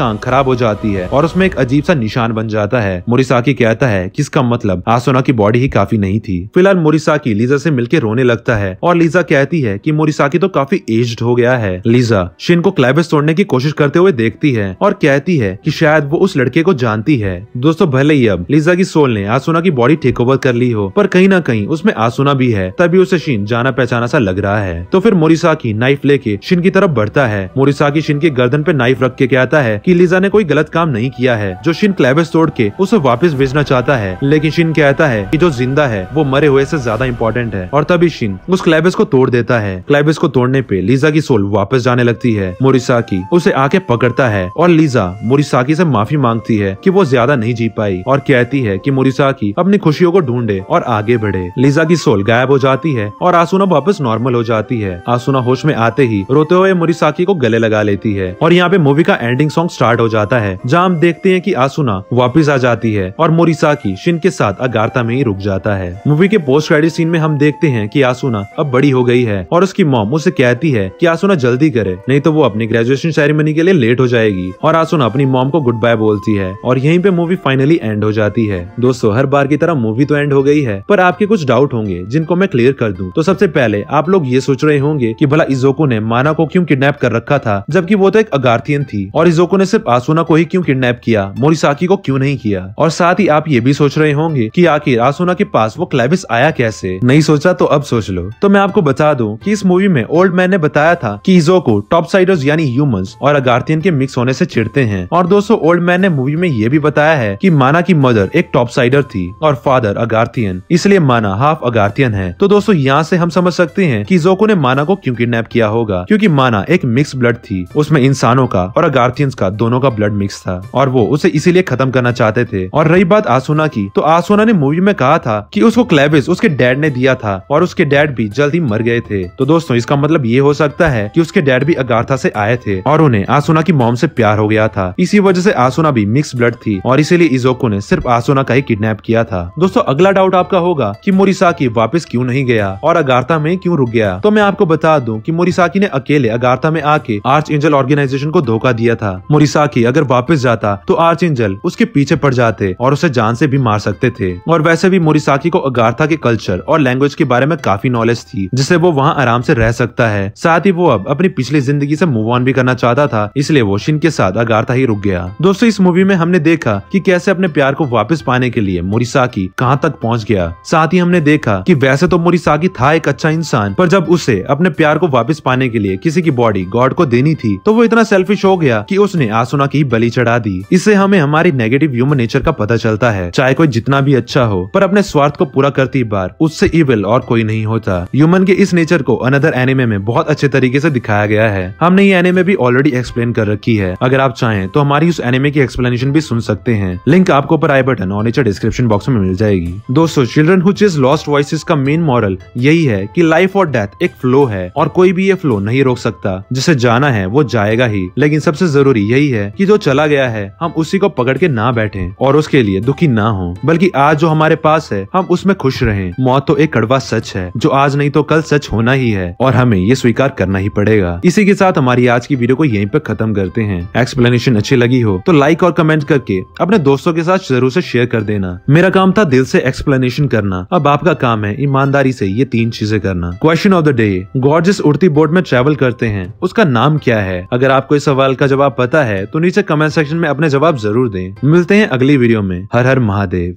Speaker 1: आंख खराब हो जाती है और उसमें एक अजीब सा निशान निशान बन जाता है मोरिसाकी कहता है कि इसका मतलब आसोना की बॉडी ही काफी नहीं थी फिलहाल मोरिसाकी लीजा से मिलकर रोने लगता है और लीजा कहती है कि मोरिसाकी तो काफी एज्ड हो गया है लीजा शिन को क्लाइबस तोड़ने की कोशिश करते हुए देखती है और कहती है कि शायद वो उस लड़के को जानती है दोस्तों भले ही अब लीजा की सोल ने आसोना की बॉडी टेक ओवर कर ली हो पर कहीं ना कहीं उसमें आसोना भी है तभी उसे शिन जाना पहचाना सा लग रहा है तो फिर मोरिसाकी नाइफ लेके शिन की तरफ बढ़ता है मोरिसाकी शिन के गर्दन पे नाइफ रख के कहता है की लीजा ने कोई गलत काम नहीं किया है जो शिन क्लाइब डायबस तोड़ के उसे वापस भेजना चाहता है लेकिन शिन कहता है कि जो जिंदा है वो मरे हुए से ज्यादा इम्पोर्टेंट है और तभी शिन उस क्लेबिस को तोड़ देता है क्लेबिस को तोड़ने पे लीजा की सोल वापस जाने लगती है मोरिसाकी उसे आके पकड़ता है और लीजा मोरिसाकी से माफी मांगती है कि वो ज्यादा नहीं जी पाई और कहती है कि मोरिसाकी अपनी खुशियों को ढूंढे और आगे बढ़े लीजा की सोल गायब हो जाती है और आसुना वापस नॉर्मल हो जाती है आसुना होश में आते ही रोते हुए मोरिसाकी को गले लगा लेती है और यहाँ पे मूवी का एंडिंग सॉन्ग स्टार्ट हो जाता है जहाँ हम देखते हैं कि आसुना वापिस आ जाती है और मोरिसाकी शिन के साथ अगारता में ही रुक जाता है मूवी के पोस्ट क्रेडिट सीन में हम देखते हैं कि आसुना अब बड़ी हो गई है और उसकी मॉम उसे कहती है कि आसुना जल्दी करे नहीं तो वो अपनी ग्रेजुएशन सेरेमनी के लिए लेट हो जाएगी और आसुना अपनी मॉम को गुड बाय बोलती है और यहीं पे मूवी फाइनली एंड हो जाती है दोस्तों हर बार की तरह मूवी तो एंड हो गई है पर आपके कुछ डाउट होंगे जिनको मैं क्लियर कर दूँ तो सबसे पहले आप लोग ये सोच रहे होंगे की भला इजोको ने माना को क्यूँ किडनेप कर रखा था जबकि वो तो एक अगार्थियन थी और इजोको ने सिर्फ आसुना को ही क्यूँ किडनेप किया मोरिसाकी को क्यों नहीं किया और साथ ही आप ये भी सोच रहे होंगे कि आखिर आसुना के पास वो क्लेविस आया कैसे नहीं सोचा तो अब सोच लो तो मैं आपको बता दूं कि इस मूवी में ओल्ड मैन ने बताया था कि इजो को टॉप साइडर्स यानी ह्यूमंस और अगार्थियन के मिक्स होने से चिड़ते हैं और दोस्तों ओल्ड मैन ने मूवी में ये भी बताया है की माना की मदर एक टॉप साइडर थी और फादर अगार्थियन इसलिए माना हाफ अगार्थियन है तो दोस्तों यहाँ से हम समझ सकते हैं की जोको ने माना को क्यूँ किडनेप किया होगा क्यूँकी माना एक मिक्स ब्लड थी उसमें इंसानों का और अगार्थियंस का दोनों का ब्लड मिक्स था और वो उसे इसीलिए खत्म खत्म करना चाहते थे और रही बात आसुना की तो आसुना ने मूवी में कहा था कि उसको क्लेविस उसके डैड ने दिया था और उसके डैड भी जल्द ही मर गए थे तो दोस्तों इसका मतलब ये हो सकता है कि उसके डैड भी अगारथा से आए थे और उन्हें आसुना की मोम से प्यार हो गया था इसी वजह से आसुना भी मिक्स ब्लड थी और इसीलिए इजोको ने सिर्फ आसुना का ही किडनैप किया था दोस्तों अगला डाउट आपका होगा कि मोरिसाकी वापस क्यों नहीं गया और अगारथा में क्यों रुक गया तो मैं आपको बता दूं कि मोरिसाकी ने अकेले अगारथा में आके आर्च एंजल ऑर्गेनाइजेशन को धोखा दिया था मोरिसाकी अगर वापस जाता तो आर्च एंजल उसके पीछे पड़ जाते और उसे जान से भी मार सकते थे और वैसे भी मोरिसाकी को अगारथा के कल्चर और लैंग्वेज के बारे में काफी नॉलेज थी जिससे वो वहाँ आराम से रह सकता है साथ ही वो अब अपनी पिछली जिंदगी से मूव ऑन भी करना चाहता था इसलिए वो शिन के साथ अगारथा ही रुक गया दोस्तों इस मूवी में हमने देखा कि कैसे अपने प्यार को वापस पाने के लिए मोरिसाकी कहाँ तक पहुँच गया साथ ही हमने देखा कि वैसे तो मोरिसाकी था एक अच्छा इंसान पर जब उसे अपने प्यार को वापस पाने के लिए किसी की बॉडी गॉड को देनी थी तो वो इतना सेल्फिश हो गया कि उसने आसुना की बलि चढ़ा दी इससे हमें हमारी नेगेटिव ह्यूमन नेचर का पता चलता है चाहे कोई जितना भी अच्छा हो पर अपने स्वार्थ को पूरा करती बार उससे इविल और कोई नहीं होता ह्यूमन के इस नेचर को अनदर एनिमे में बहुत अच्छे तरीके से दिखाया गया है हमने ये एनिमे भी ऑलरेडी एक्सप्लेन कर रखी है अगर आप चाहें तो हमारी उस एनिमे की एक्सप्लेनेशन भी सुन सकते हैं लिंक आपको पर आई बटन और नीचे डिस्क्रिप्शन बॉक्स में मिल जाएगी दोस्तों children who chase lost voice का मेन मॉरल यही है की लाइफ और डेथ एक फ्लो है और कोई भी ये फ्लो नहीं रोक सकता जिसे जाना है वो जाएगा ही लेकिन सबसे जरूरी यही है की जो चला गया है हम उसी को पकड़ के ना बैठे और उसके लिए दुखी ना हो बल्कि आज जो हमारे पास है हम उसमें खुश रहे मौत तो एक कड़वा सच है जो आज नहीं तो कल सच होना ही है और हमें ये स्वीकार करना ही पड़ेगा इसी के साथ हमारी आज की वीडियो को यही पे खत्म करते हैं एक्सप्लेनेशन अच्छी लगी हो तो लाइक और कमेंट करके अपने दोस्तों के साथ जरूर ऐसी शेयर कर देना मेरा काम था दिल से एक्सप्लेनेशन करना अब आपका काम है ईमानदारी ऐसी ये तीन चीजें करना क्वेश्चन ऑफ द डे गॉड जिस उड़ती बोर्ड में ट्रेवल करते हैं उसका नाम क्या है अगर आपको इस सवाल का जवाब पता है तो नीचे कमेंट सेक्शन में अपने जवाब जरूर दें मिलते हैं अगली वीडियो में हर हर महादेव